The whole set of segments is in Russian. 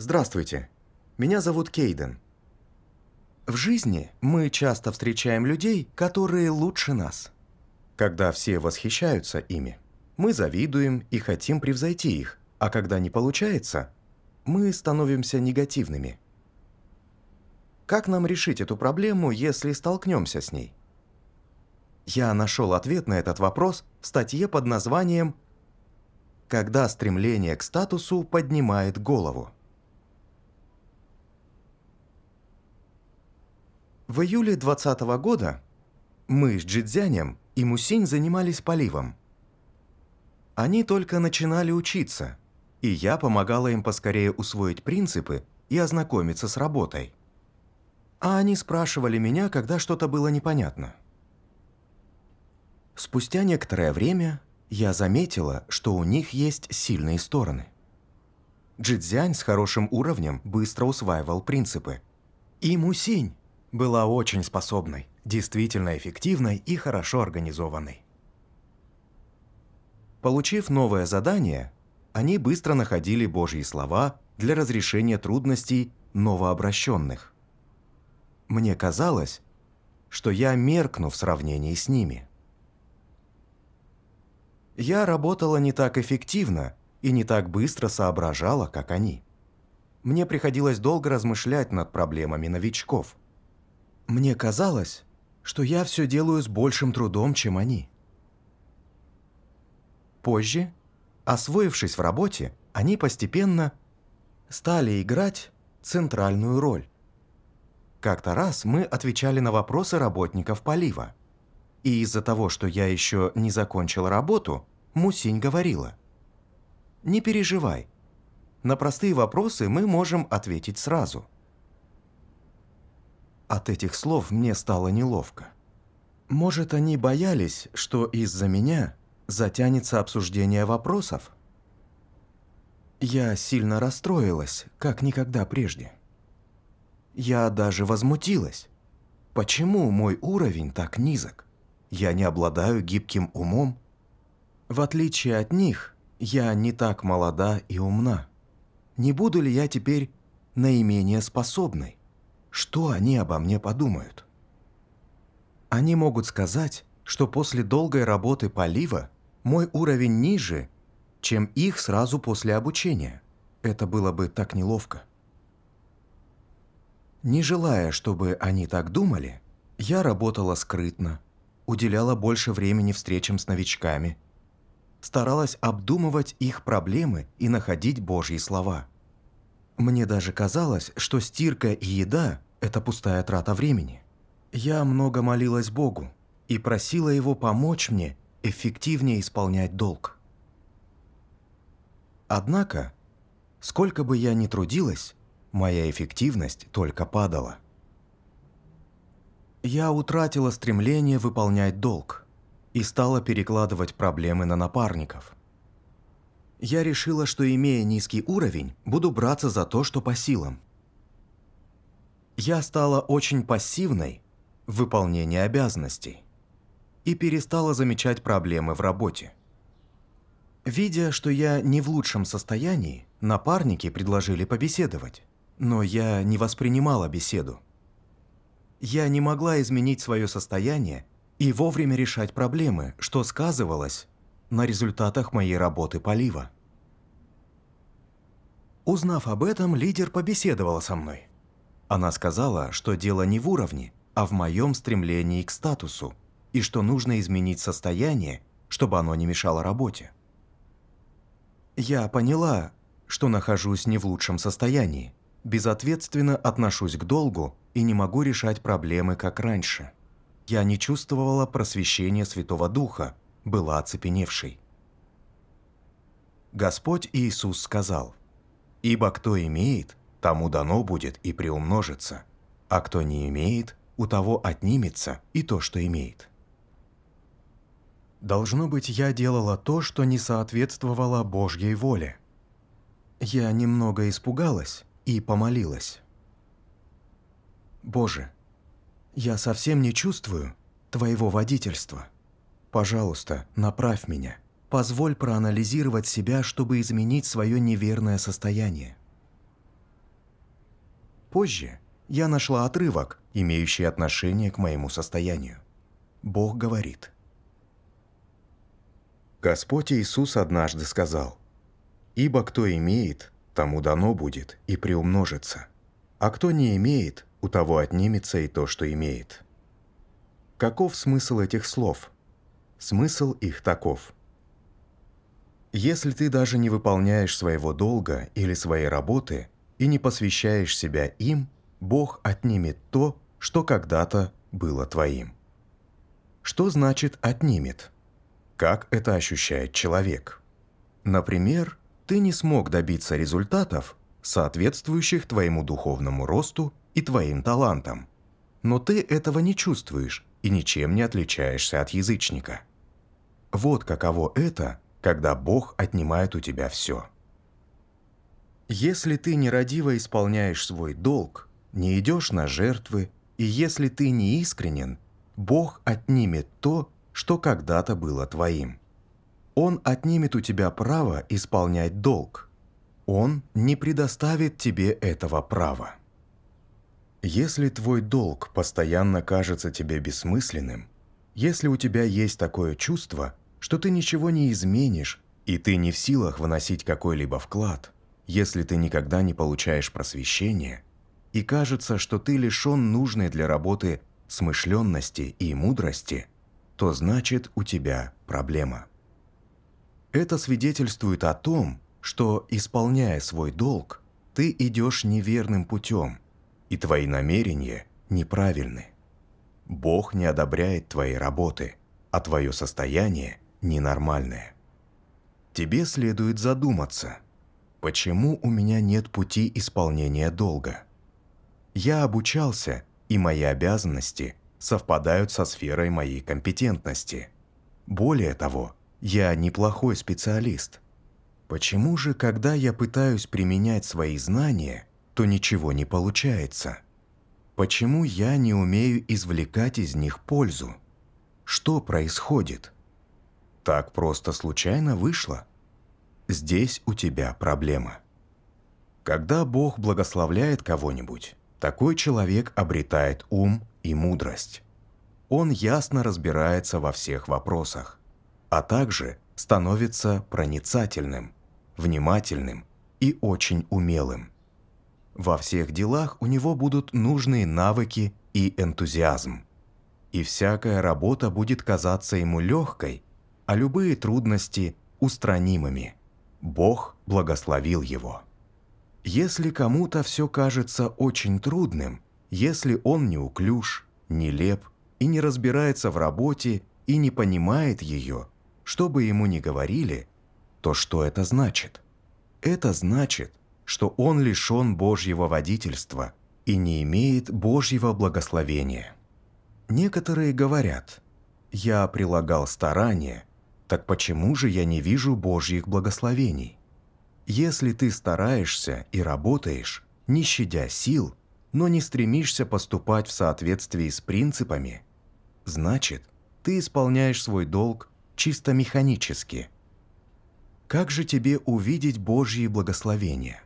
Здравствуйте, меня зовут Кейден. В жизни мы часто встречаем людей, которые лучше нас. Когда все восхищаются ими, мы завидуем и хотим превзойти их, а когда не получается, мы становимся негативными. Как нам решить эту проблему, если столкнемся с ней? Я нашел ответ на этот вопрос в статье под названием «Когда стремление к статусу поднимает голову». В июле 2020 года мы с Джидзянем и Мусинь занимались поливом. Они только начинали учиться, и я помогала им поскорее усвоить принципы и ознакомиться с работой. А они спрашивали меня, когда что-то было непонятно. Спустя некоторое время я заметила, что у них есть сильные стороны. Джидзянь с хорошим уровнем быстро усваивал принципы. И Мусинь была очень способной, действительно эффективной и хорошо организованной. Получив новое задание, они быстро находили Божьи слова для разрешения трудностей новообращенных. Мне казалось, что я меркну в сравнении с ними. Я работала не так эффективно и не так быстро соображала, как они. Мне приходилось долго размышлять над проблемами новичков – мне казалось, что я все делаю с большим трудом, чем они. Позже, освоившись в работе, они постепенно стали играть центральную роль. Как-то раз мы отвечали на вопросы работников полива. И из-за того, что я еще не закончил работу, Мусинь говорила. «Не переживай. На простые вопросы мы можем ответить сразу». От этих слов мне стало неловко. Может, они боялись, что из-за меня затянется обсуждение вопросов? Я сильно расстроилась, как никогда прежде. Я даже возмутилась. Почему мой уровень так низок? Я не обладаю гибким умом. В отличие от них, я не так молода и умна. Не буду ли я теперь наименее способной? Что они обо мне подумают? Они могут сказать, что после долгой работы полива мой уровень ниже, чем их сразу после обучения. Это было бы так неловко. Не желая, чтобы они так думали, я работала скрытно, уделяла больше времени встречам с новичками, старалась обдумывать их проблемы и находить Божьи слова – мне даже казалось, что стирка и еда – это пустая трата времени. Я много молилась Богу и просила Его помочь мне эффективнее исполнять долг. Однако, сколько бы я ни трудилась, моя эффективность только падала. Я утратила стремление выполнять долг и стала перекладывать проблемы на напарников – я решила, что имея низкий уровень, буду браться за то, что по силам. Я стала очень пассивной в выполнении обязанностей и перестала замечать проблемы в работе. Видя, что я не в лучшем состоянии, напарники предложили побеседовать, но я не воспринимала беседу. Я не могла изменить свое состояние и вовремя решать проблемы, что сказывалось на результатах моей работы полива. Узнав об этом, лидер побеседовала со мной. Она сказала, что дело не в уровне, а в моем стремлении к статусу, и что нужно изменить состояние, чтобы оно не мешало работе. Я поняла, что нахожусь не в лучшем состоянии, безответственно отношусь к долгу и не могу решать проблемы, как раньше. Я не чувствовала просвещения Святого Духа, была оцепеневшей. Господь Иисус сказал, «Ибо кто имеет, тому дано будет и приумножится, а кто не имеет, у того отнимется и то, что имеет». Должно быть, я делала то, что не соответствовало Божьей воле. Я немного испугалась и помолилась. «Боже, я совсем не чувствую Твоего водительства». Пожалуйста, направь меня. Позволь проанализировать себя, чтобы изменить свое неверное состояние. Позже я нашла отрывок, имеющий отношение к моему состоянию. Бог говорит. Господь Иисус однажды сказал, «Ибо кто имеет, тому дано будет и приумножится, а кто не имеет, у того отнимется и то, что имеет». Каков смысл этих слов – Смысл их таков. Если ты даже не выполняешь своего долга или своей работы и не посвящаешь себя им, Бог отнимет то, что когда-то было твоим. Что значит «отнимет»? Как это ощущает человек? Например, ты не смог добиться результатов, соответствующих твоему духовному росту и твоим талантам. Но ты этого не чувствуешь и ничем не отличаешься от язычника. Вот каково это, когда Бог отнимает у тебя все. Если ты нерадиво исполняешь свой долг, не идешь на жертвы, и если ты не искренен, Бог отнимет то, что когда-то было твоим. Он отнимет у тебя право исполнять долг. Он не предоставит тебе этого права. Если твой долг постоянно кажется тебе бессмысленным – если у тебя есть такое чувство, что ты ничего не изменишь, и ты не в силах вносить какой-либо вклад, если ты никогда не получаешь просвещение, и кажется, что ты лишен нужной для работы смышленности и мудрости, то значит у тебя проблема. Это свидетельствует о том, что, исполняя свой долг, ты идешь неверным путем, и твои намерения неправильны. Бог не одобряет твои работы, а твое состояние ненормальное. Тебе следует задуматься, почему у меня нет пути исполнения долга? Я обучался, и мои обязанности совпадают со сферой моей компетентности. Более того, я неплохой специалист. Почему же, когда я пытаюсь применять свои знания, то ничего не получается – Почему я не умею извлекать из них пользу? Что происходит? Так просто случайно вышло? Здесь у тебя проблема. Когда Бог благословляет кого-нибудь, такой человек обретает ум и мудрость. Он ясно разбирается во всех вопросах, а также становится проницательным, внимательным и очень умелым. Во всех делах у него будут нужные навыки и энтузиазм. И всякая работа будет казаться ему легкой, а любые трудности – устранимыми. Бог благословил его. Если кому-то все кажется очень трудным, если он неуклюж, нелеп и не разбирается в работе и не понимает ее, что бы ему ни говорили, то что это значит? Это значит, что он лишен Божьего водительства и не имеет Божьего благословения. Некоторые говорят, «Я прилагал старания, так почему же я не вижу Божьих благословений?» Если ты стараешься и работаешь, не щадя сил, но не стремишься поступать в соответствии с принципами, значит, ты исполняешь свой долг чисто механически. Как же тебе увидеть Божьи благословения?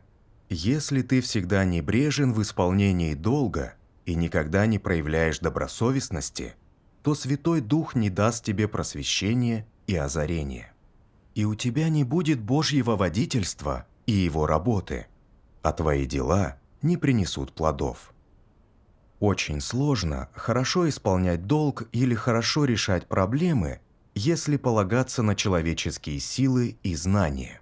Если ты всегда небрежен в исполнении долга и никогда не проявляешь добросовестности, то Святой Дух не даст тебе просвещения и озарения, И у тебя не будет Божьего водительства и его работы, а твои дела не принесут плодов. Очень сложно хорошо исполнять долг или хорошо решать проблемы, если полагаться на человеческие силы и знания.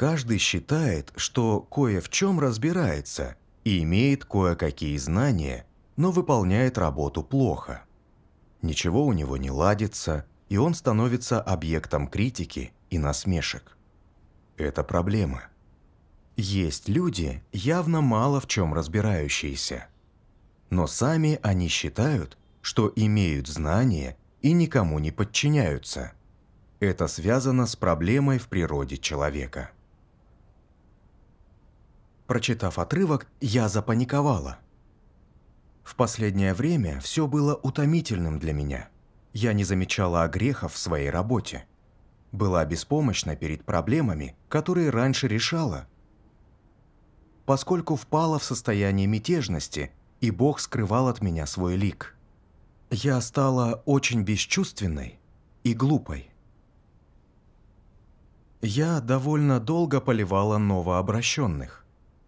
Каждый считает, что кое в чем разбирается и имеет кое-какие знания, но выполняет работу плохо. Ничего у него не ладится, и он становится объектом критики и насмешек. Это проблема. Есть люди, явно мало в чем разбирающиеся. Но сами они считают, что имеют знания и никому не подчиняются. Это связано с проблемой в природе человека. Прочитав отрывок, я запаниковала. В последнее время все было утомительным для меня. Я не замечала огрехов в своей работе. Была беспомощна перед проблемами, которые раньше решала. Поскольку впала в состояние мятежности, и Бог скрывал от меня свой лик. Я стала очень бесчувственной и глупой. Я довольно долго поливала новообращенных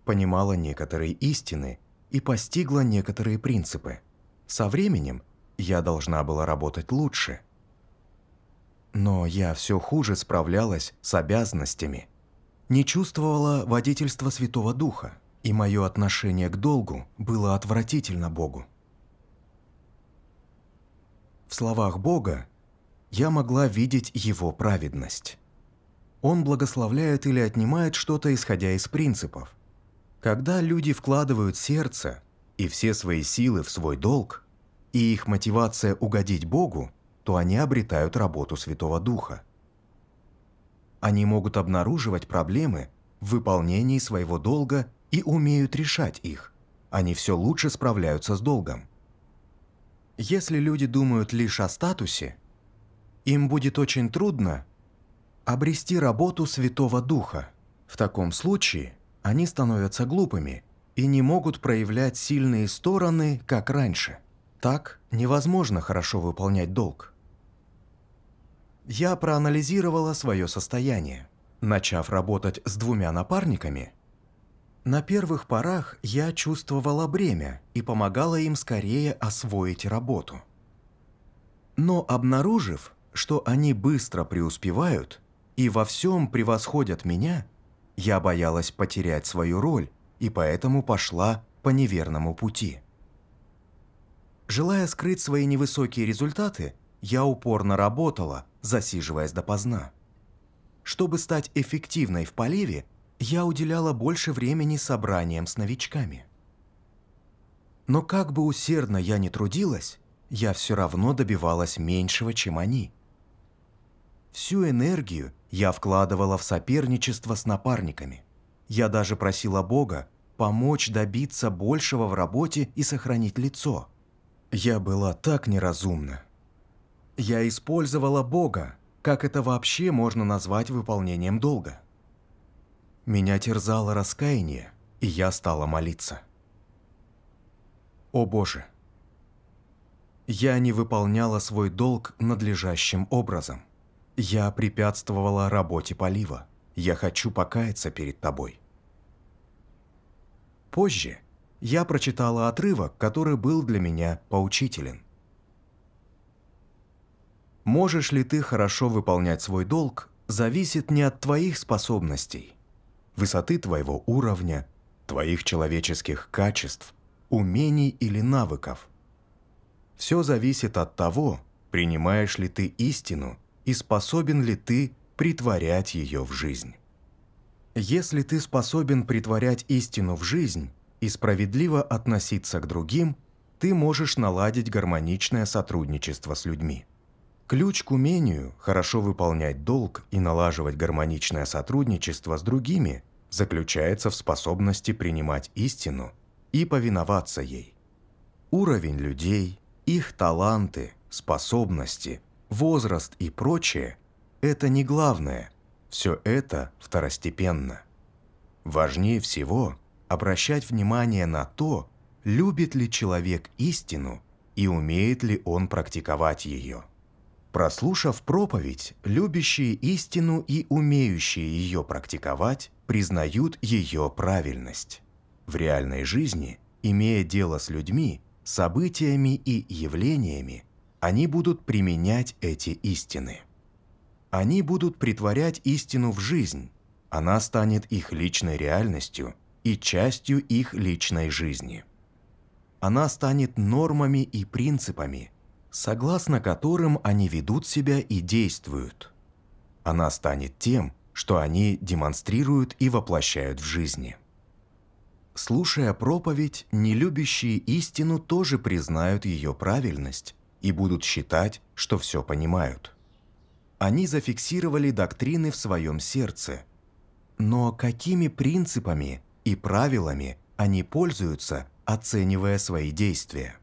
понимала некоторые истины и постигла некоторые принципы. Со временем я должна была работать лучше. Но я все хуже справлялась с обязанностями. Не чувствовала водительства Святого Духа, и мое отношение к долгу было отвратительно Богу. В словах Бога я могла видеть Его праведность. Он благословляет или отнимает что-то, исходя из принципов – когда люди вкладывают сердце и все свои силы в свой долг, и их мотивация угодить Богу, то они обретают работу Святого Духа. Они могут обнаруживать проблемы в выполнении своего долга и умеют решать их. Они все лучше справляются с долгом. Если люди думают лишь о статусе, им будет очень трудно обрести работу Святого Духа. В таком случае – они становятся глупыми и не могут проявлять сильные стороны, как раньше. Так невозможно хорошо выполнять долг. Я проанализировала свое состояние. Начав работать с двумя напарниками, на первых порах я чувствовала бремя и помогала им скорее освоить работу. Но обнаружив, что они быстро преуспевают и во всем превосходят меня, я боялась потерять свою роль и поэтому пошла по неверному пути. Желая скрыть свои невысокие результаты, я упорно работала, засиживаясь допоздна. Чтобы стать эффективной в поливе, я уделяла больше времени собраниям с новичками. Но как бы усердно я ни трудилась, я все равно добивалась меньшего, чем они. Всю энергию я вкладывала в соперничество с напарниками. Я даже просила Бога помочь добиться большего в работе и сохранить лицо. Я была так неразумна. Я использовала Бога, как это вообще можно назвать выполнением долга. Меня терзало раскаяние, и я стала молиться. О Боже! Я не выполняла свой долг надлежащим образом. Я препятствовала работе полива. Я хочу покаяться перед тобой. Позже я прочитала отрывок, который был для меня поучителен. Можешь ли ты хорошо выполнять свой долг, зависит не от твоих способностей, высоты твоего уровня, твоих человеческих качеств, умений или навыков. Все зависит от того, принимаешь ли ты истину и способен ли ты притворять ее в жизнь. Если ты способен притворять истину в жизнь и справедливо относиться к другим, ты можешь наладить гармоничное сотрудничество с людьми. Ключ к умению хорошо выполнять долг и налаживать гармоничное сотрудничество с другими заключается в способности принимать истину и повиноваться ей. Уровень людей, их таланты, способности – возраст и прочее – это не главное, все это второстепенно. Важнее всего обращать внимание на то, любит ли человек истину и умеет ли он практиковать ее. Прослушав проповедь, любящие истину и умеющие ее практиковать признают ее правильность. В реальной жизни, имея дело с людьми, событиями и явлениями, они будут применять эти истины. Они будут притворять истину в жизнь, она станет их личной реальностью и частью их личной жизни. Она станет нормами и принципами, согласно которым они ведут себя и действуют. Она станет тем, что они демонстрируют и воплощают в жизни. Слушая проповедь, нелюбящие истину тоже признают ее правильность и будут считать, что все понимают. Они зафиксировали доктрины в своем сердце. Но какими принципами и правилами они пользуются, оценивая свои действия?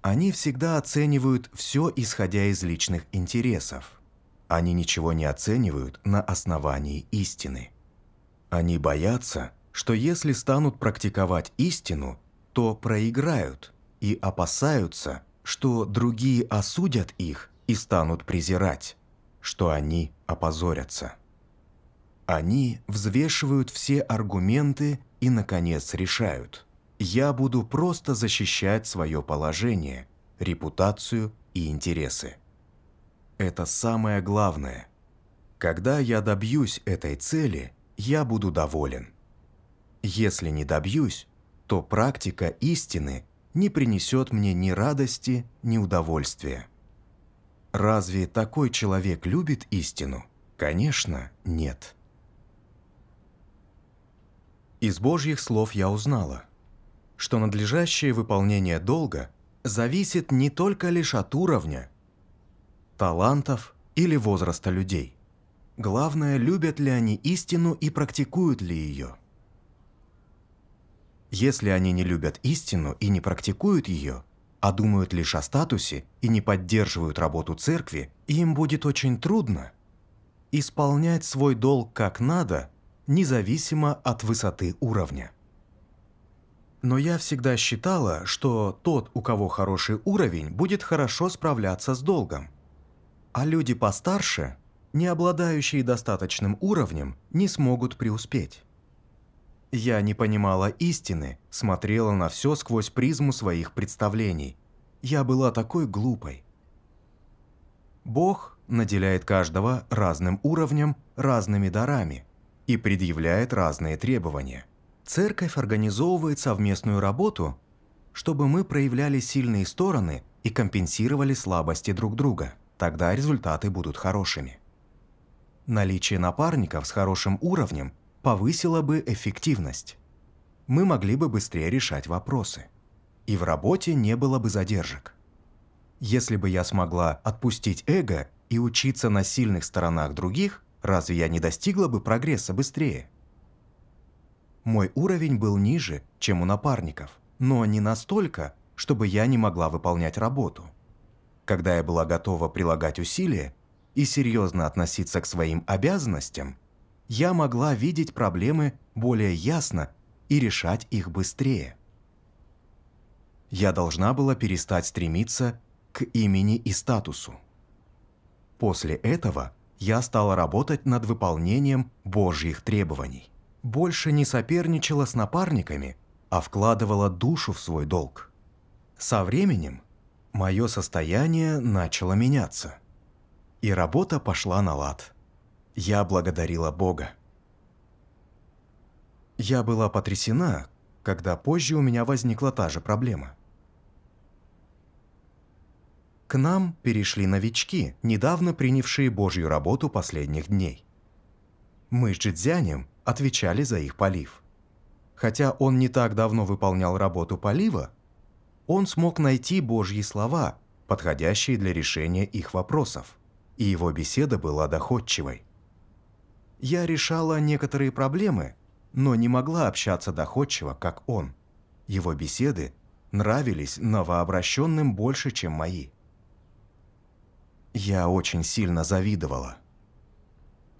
Они всегда оценивают все, исходя из личных интересов. Они ничего не оценивают на основании истины. Они боятся, что если станут практиковать истину, то проиграют и опасаются, что другие осудят их и станут презирать, что они опозорятся. Они взвешивают все аргументы и, наконец, решают. Я буду просто защищать свое положение, репутацию и интересы. Это самое главное. Когда я добьюсь этой цели, я буду доволен. Если не добьюсь, то практика истины не принесет мне ни радости, ни удовольствия. Разве такой человек любит истину? Конечно, нет. Из Божьих слов я узнала, что надлежащее выполнение долга зависит не только лишь от уровня, талантов или возраста людей. Главное, любят ли они истину и практикуют ли ее – если они не любят истину и не практикуют ее, а думают лишь о статусе и не поддерживают работу церкви, им будет очень трудно исполнять свой долг как надо, независимо от высоты уровня. Но я всегда считала, что тот, у кого хороший уровень, будет хорошо справляться с долгом. А люди постарше, не обладающие достаточным уровнем, не смогут преуспеть. Я не понимала истины, смотрела на все сквозь призму своих представлений. Я была такой глупой. Бог наделяет каждого разным уровнем, разными дарами и предъявляет разные требования. Церковь организовывает совместную работу, чтобы мы проявляли сильные стороны и компенсировали слабости друг друга. Тогда результаты будут хорошими. Наличие напарников с хорошим уровнем – повысило бы эффективность. Мы могли бы быстрее решать вопросы. И в работе не было бы задержек. Если бы я смогла отпустить эго и учиться на сильных сторонах других, разве я не достигла бы прогресса быстрее? Мой уровень был ниже, чем у напарников, но не настолько, чтобы я не могла выполнять работу. Когда я была готова прилагать усилия и серьезно относиться к своим обязанностям, я могла видеть проблемы более ясно и решать их быстрее. Я должна была перестать стремиться к имени и статусу. После этого я стала работать над выполнением Божьих требований. Больше не соперничала с напарниками, а вкладывала душу в свой долг. Со временем мое состояние начало меняться, и работа пошла на лад. Я благодарила Бога. Я была потрясена, когда позже у меня возникла та же проблема. К нам перешли новички, недавно принявшие Божью работу последних дней. Мы с Джидзянем отвечали за их полив. Хотя он не так давно выполнял работу полива, он смог найти Божьи слова, подходящие для решения их вопросов, и его беседа была доходчивой. Я решала некоторые проблемы, но не могла общаться доходчиво, как он. Его беседы нравились новообращенным больше, чем мои. Я очень сильно завидовала.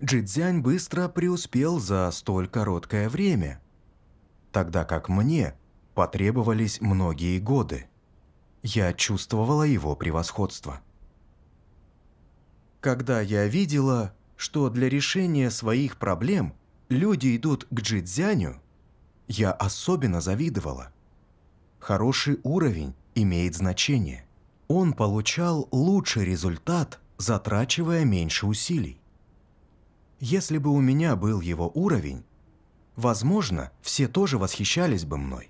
Джидзянь быстро преуспел за столь короткое время, тогда как мне потребовались многие годы. Я чувствовала его превосходство. Когда я видела, что для решения своих проблем люди идут к джидзяню, я особенно завидовала. Хороший уровень имеет значение. Он получал лучший результат, затрачивая меньше усилий. Если бы у меня был его уровень, возможно, все тоже восхищались бы мной.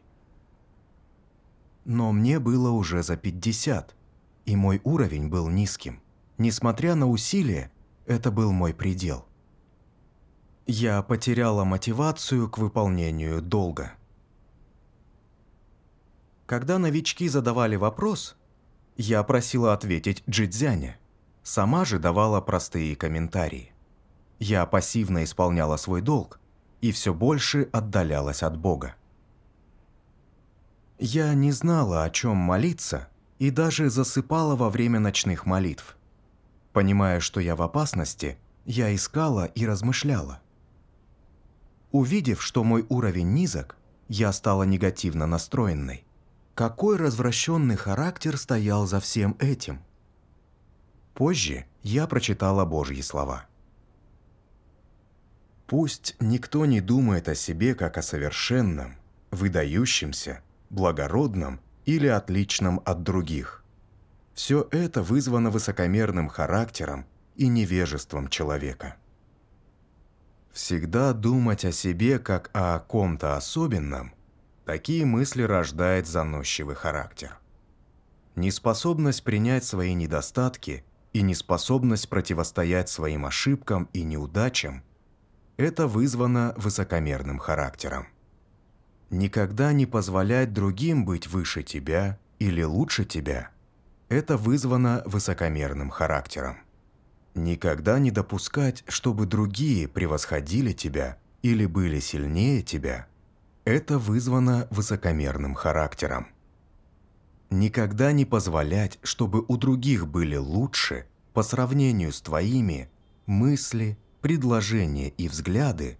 Но мне было уже за 50, и мой уровень был низким. Несмотря на усилия, это был мой предел. Я потеряла мотивацию к выполнению долга. Когда новички задавали вопрос, я просила ответить Джидзяне. Сама же давала простые комментарии. Я пассивно исполняла свой долг и все больше отдалялась от Бога. Я не знала, о чем молиться, и даже засыпала во время ночных молитв – Понимая, что я в опасности, я искала и размышляла. Увидев, что мой уровень низок, я стала негативно настроенной. Какой развращенный характер стоял за всем этим? Позже я прочитала Божьи слова. «Пусть никто не думает о себе как о совершенном, выдающемся, благородном или отличном от других, все это вызвано высокомерным характером и невежеством человека. Всегда думать о себе как о ком-то особенном – такие мысли рождает заносчивый характер. Неспособность принять свои недостатки и неспособность противостоять своим ошибкам и неудачам – это вызвано высокомерным характером. Никогда не позволять другим быть выше тебя или лучше тебя это вызвано высокомерным характером. Никогда не допускать, чтобы другие превосходили тебя или были сильнее тебя. Это вызвано высокомерным характером. Никогда не позволять, чтобы у других были лучше по сравнению с твоими мысли, предложения и взгляды,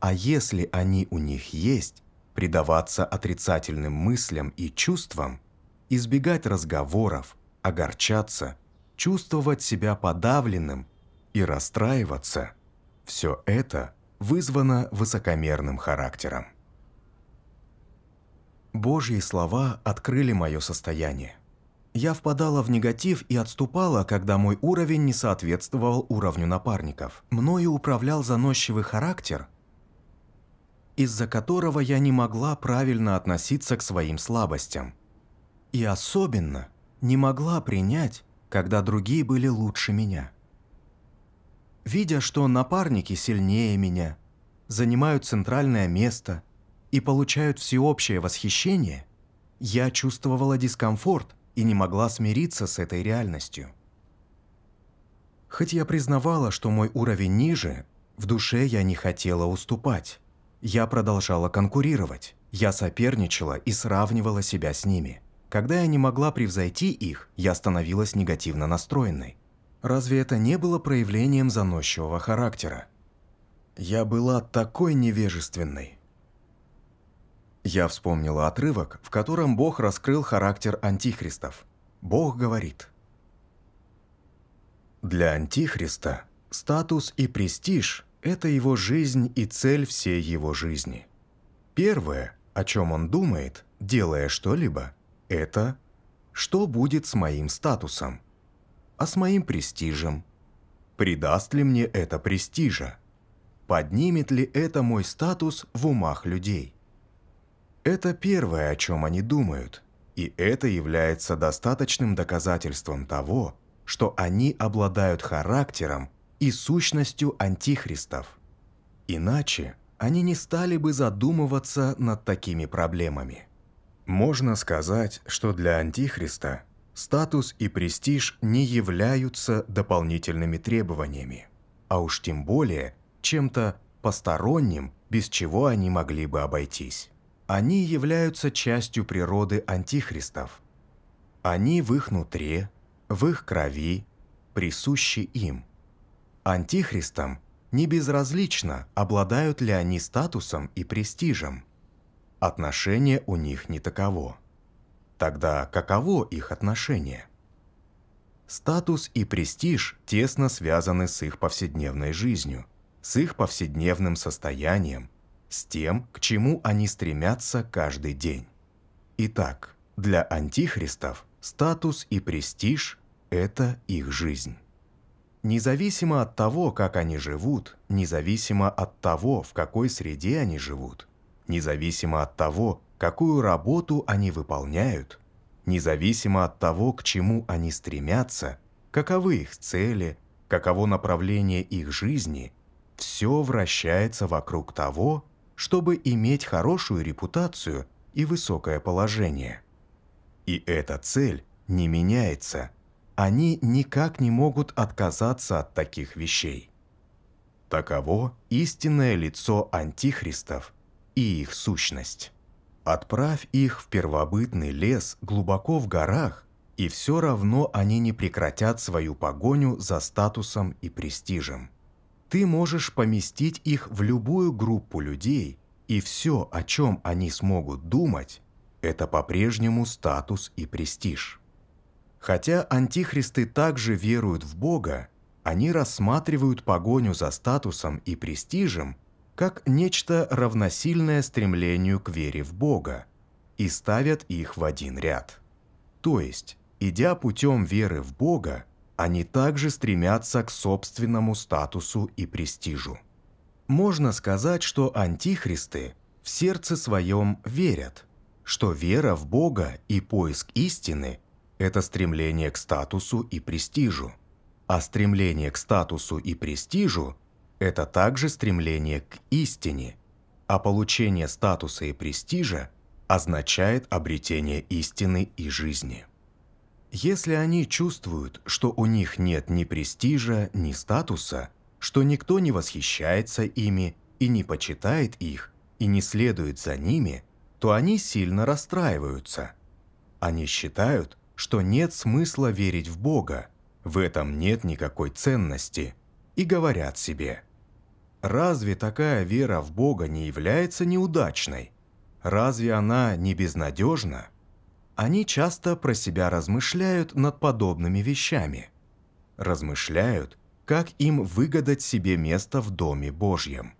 а если они у них есть, предаваться отрицательным мыслям и чувствам, избегать разговоров, огорчаться, чувствовать себя подавленным и расстраиваться – все это вызвано высокомерным характером. Божьи слова открыли мое состояние. Я впадала в негатив и отступала, когда мой уровень не соответствовал уровню напарников. Мною управлял заносчивый характер, из-за которого я не могла правильно относиться к своим слабостям. И особенно не могла принять, когда другие были лучше меня. Видя, что напарники сильнее меня, занимают центральное место и получают всеобщее восхищение, я чувствовала дискомфорт и не могла смириться с этой реальностью. Хоть я признавала, что мой уровень ниже, в душе я не хотела уступать. Я продолжала конкурировать, я соперничала и сравнивала себя с ними – когда я не могла превзойти их, я становилась негативно настроенной. Разве это не было проявлением заносчивого характера? Я была такой невежественной. Я вспомнила отрывок, в котором Бог раскрыл характер антихристов. Бог говорит. Для антихриста статус и престиж – это его жизнь и цель всей его жизни. Первое, о чем он думает, делая что-либо – это что будет с моим статусом? А с моим престижем? Придаст ли мне это престижа? Поднимет ли это мой статус в умах людей? Это первое, о чем они думают, и это является достаточным доказательством того, что они обладают характером и сущностью антихристов. Иначе они не стали бы задумываться над такими проблемами. Можно сказать, что для Антихриста статус и престиж не являются дополнительными требованиями, а уж тем более чем-то посторонним, без чего они могли бы обойтись. Они являются частью природы антихристов. Они в их нутре, в их крови, присущи им. Антихристам не безразлично, обладают ли они статусом и престижем – отношение у них не таково. Тогда каково их отношение? Статус и престиж тесно связаны с их повседневной жизнью, с их повседневным состоянием, с тем, к чему они стремятся каждый день. Итак, для антихристов статус и престиж – это их жизнь. Независимо от того, как они живут, независимо от того, в какой среде они живут – независимо от того, какую работу они выполняют, независимо от того, к чему они стремятся, каковы их цели, каково направление их жизни, все вращается вокруг того, чтобы иметь хорошую репутацию и высокое положение. И эта цель не меняется, они никак не могут отказаться от таких вещей. Таково истинное лицо антихристов и их сущность. Отправь их в первобытный лес глубоко в горах, и все равно они не прекратят свою погоню за статусом и престижем. Ты можешь поместить их в любую группу людей, и все, о чем они смогут думать, это по-прежнему статус и престиж. Хотя антихристы также веруют в Бога, они рассматривают погоню за статусом и престижем – как нечто равносильное стремлению к вере в Бога, и ставят их в один ряд. То есть, идя путем веры в Бога, они также стремятся к собственному статусу и престижу. Можно сказать, что антихристы в сердце своем верят, что вера в Бога и поиск истины – это стремление к статусу и престижу, а стремление к статусу и престижу это также стремление к истине, а получение статуса и престижа означает обретение истины и жизни. Если они чувствуют, что у них нет ни престижа, ни статуса, что никто не восхищается ими и не почитает их, и не следует за ними, то они сильно расстраиваются. Они считают, что нет смысла верить в Бога, в этом нет никакой ценности – и говорят себе, разве такая вера в Бога не является неудачной? Разве она не безнадежна? Они часто про себя размышляют над подобными вещами. Размышляют, как им выгадать себе место в Доме Божьем.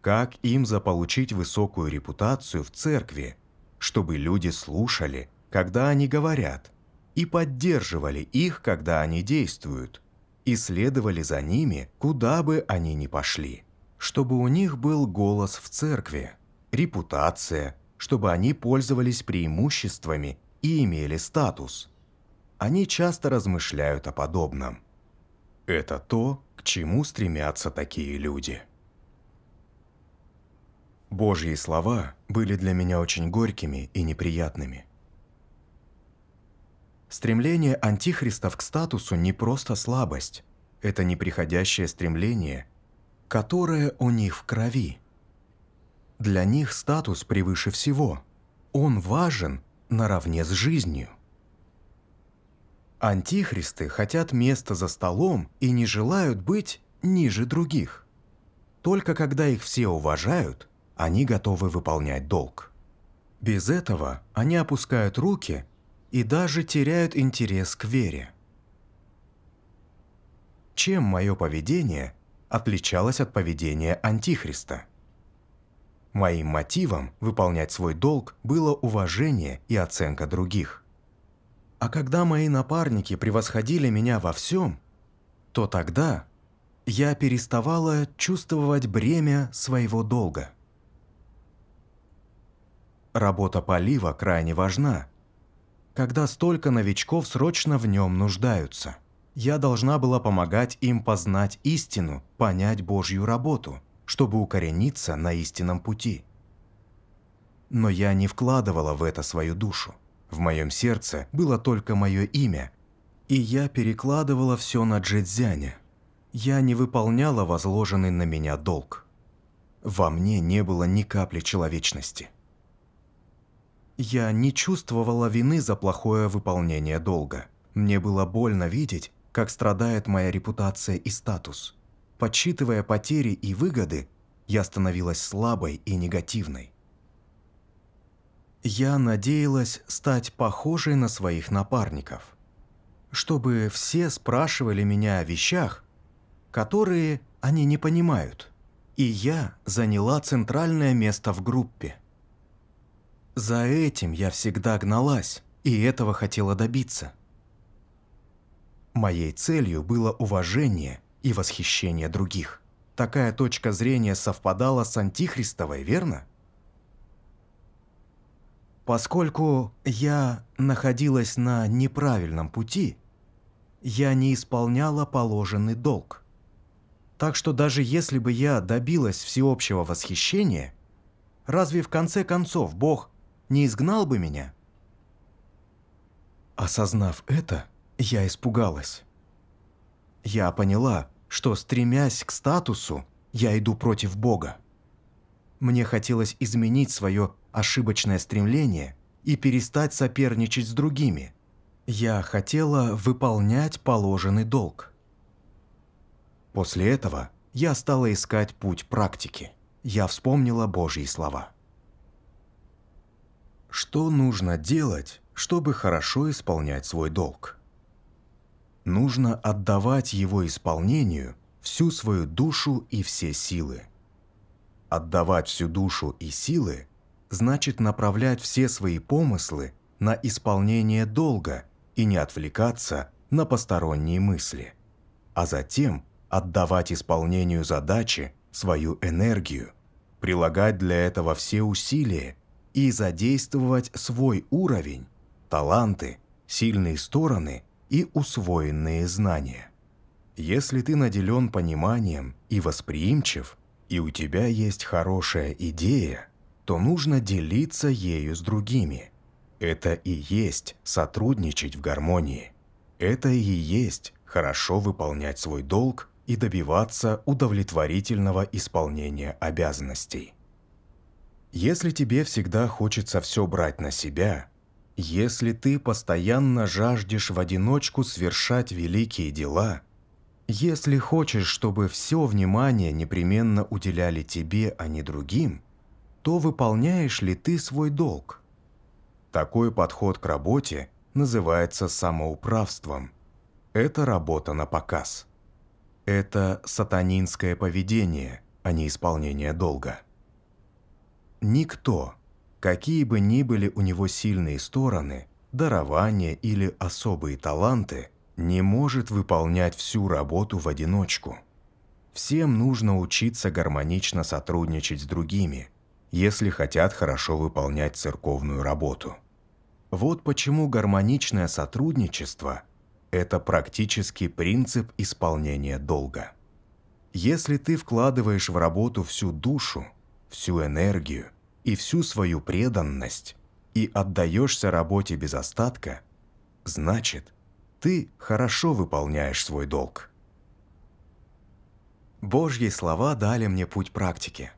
Как им заполучить высокую репутацию в церкви, чтобы люди слушали, когда они говорят, и поддерживали их, когда они действуют и следовали за ними, куда бы они ни пошли. Чтобы у них был голос в церкви, репутация, чтобы они пользовались преимуществами и имели статус. Они часто размышляют о подобном. Это то, к чему стремятся такие люди. Божьи слова были для меня очень горькими и неприятными – Стремление антихристов к статусу не просто слабость, это неприходящее стремление, которое у них в крови. Для них статус превыше всего, он важен наравне с жизнью. Антихристы хотят места за столом и не желают быть ниже других. Только когда их все уважают, они готовы выполнять долг. Без этого они опускают руки и даже теряют интерес к вере. Чем мое поведение отличалось от поведения Антихриста? Моим мотивом выполнять свой долг было уважение и оценка других. А когда мои напарники превосходили меня во всем, то тогда я переставала чувствовать бремя своего долга. Работа полива крайне важна – когда столько новичков срочно в нем нуждаются. Я должна была помогать им познать истину, понять Божью работу, чтобы укорениться на истинном пути. Но я не вкладывала в это свою душу. В моем сердце было только мое имя, и я перекладывала все на Джидзяне. Я не выполняла возложенный на меня долг. Во мне не было ни капли человечности. Я не чувствовала вины за плохое выполнение долга. Мне было больно видеть, как страдает моя репутация и статус. Подсчитывая потери и выгоды, я становилась слабой и негативной. Я надеялась стать похожей на своих напарников. Чтобы все спрашивали меня о вещах, которые они не понимают. И я заняла центральное место в группе – за этим я всегда гналась и этого хотела добиться. Моей целью было уважение и восхищение других. Такая точка зрения совпадала с антихристовой, верно? Поскольку я находилась на неправильном пути, я не исполняла положенный долг. Так что даже если бы я добилась всеобщего восхищения, разве в конце концов Бог не изгнал бы меня?» Осознав это, я испугалась. Я поняла, что, стремясь к статусу, я иду против Бога. Мне хотелось изменить свое ошибочное стремление и перестать соперничать с другими. Я хотела выполнять положенный долг. После этого я стала искать путь практики. Я вспомнила Божьи слова. Что нужно делать, чтобы хорошо исполнять свой долг? Нужно отдавать его исполнению всю свою душу и все силы. Отдавать всю душу и силы значит направлять все свои помыслы на исполнение долга и не отвлекаться на посторонние мысли, а затем отдавать исполнению задачи свою энергию, прилагать для этого все усилия и задействовать свой уровень, таланты, сильные стороны и усвоенные знания. Если ты наделен пониманием и восприимчив, и у тебя есть хорошая идея, то нужно делиться ею с другими. Это и есть сотрудничать в гармонии. Это и есть хорошо выполнять свой долг и добиваться удовлетворительного исполнения обязанностей. Если тебе всегда хочется все брать на себя, если ты постоянно жаждешь в одиночку совершать великие дела, если хочешь, чтобы все внимание непременно уделяли тебе, а не другим, то выполняешь ли ты свой долг? Такой подход к работе называется самоуправством. Это работа на показ. Это сатанинское поведение, а не исполнение долга никто, какие бы ни были у него сильные стороны, дарования или особые таланты, не может выполнять всю работу в одиночку. Всем нужно учиться гармонично сотрудничать с другими, если хотят хорошо выполнять церковную работу. Вот почему гармоничное сотрудничество – это практически принцип исполнения долга. Если ты вкладываешь в работу всю душу, всю энергию, и всю свою преданность и отдаешься работе без остатка, значит, ты хорошо выполняешь свой долг. Божьи слова дали мне путь практики.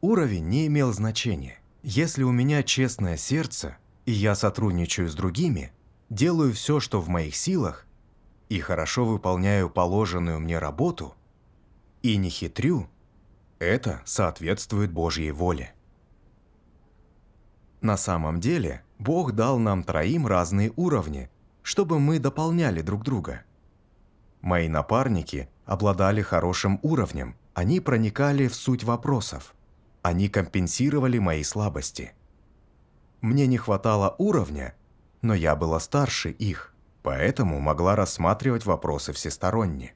Уровень не имел значения. Если у меня честное сердце, и я сотрудничаю с другими, делаю все, что в моих силах, и хорошо выполняю положенную мне работу, и не хитрю, это соответствует Божьей воле. На самом деле, Бог дал нам троим разные уровни, чтобы мы дополняли друг друга. Мои напарники обладали хорошим уровнем, они проникали в суть вопросов. Они компенсировали мои слабости. Мне не хватало уровня, но я была старше их, поэтому могла рассматривать вопросы всесторонне.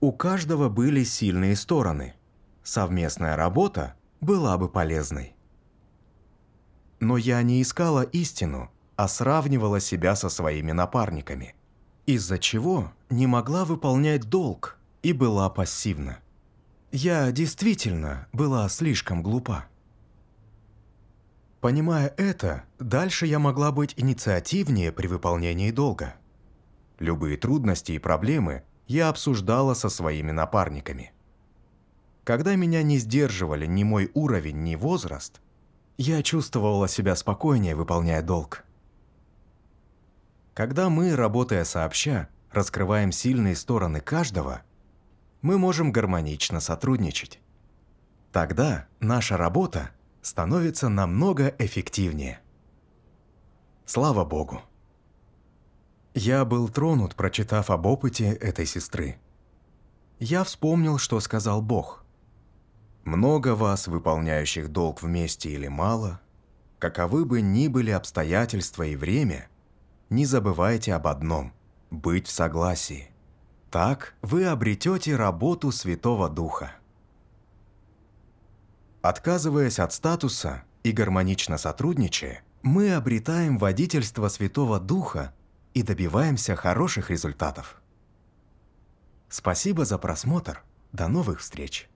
У каждого были сильные стороны. Совместная работа была бы полезной. Но я не искала истину, а сравнивала себя со своими напарниками, из-за чего не могла выполнять долг и была пассивна. Я действительно была слишком глупа. Понимая это, дальше я могла быть инициативнее при выполнении долга. Любые трудности и проблемы я обсуждала со своими напарниками. Когда меня не сдерживали ни мой уровень, ни возраст – я чувствовала себя спокойнее, выполняя долг. Когда мы, работая сообща, раскрываем сильные стороны каждого, мы можем гармонично сотрудничать. Тогда наша работа становится намного эффективнее. Слава Богу! Я был тронут, прочитав об опыте этой сестры. Я вспомнил, что сказал Бог – много вас, выполняющих долг вместе или мало, каковы бы ни были обстоятельства и время, не забывайте об одном – быть в согласии. Так вы обретете работу Святого Духа. Отказываясь от статуса и гармонично сотрудничая, мы обретаем водительство Святого Духа и добиваемся хороших результатов. Спасибо за просмотр. До новых встреч!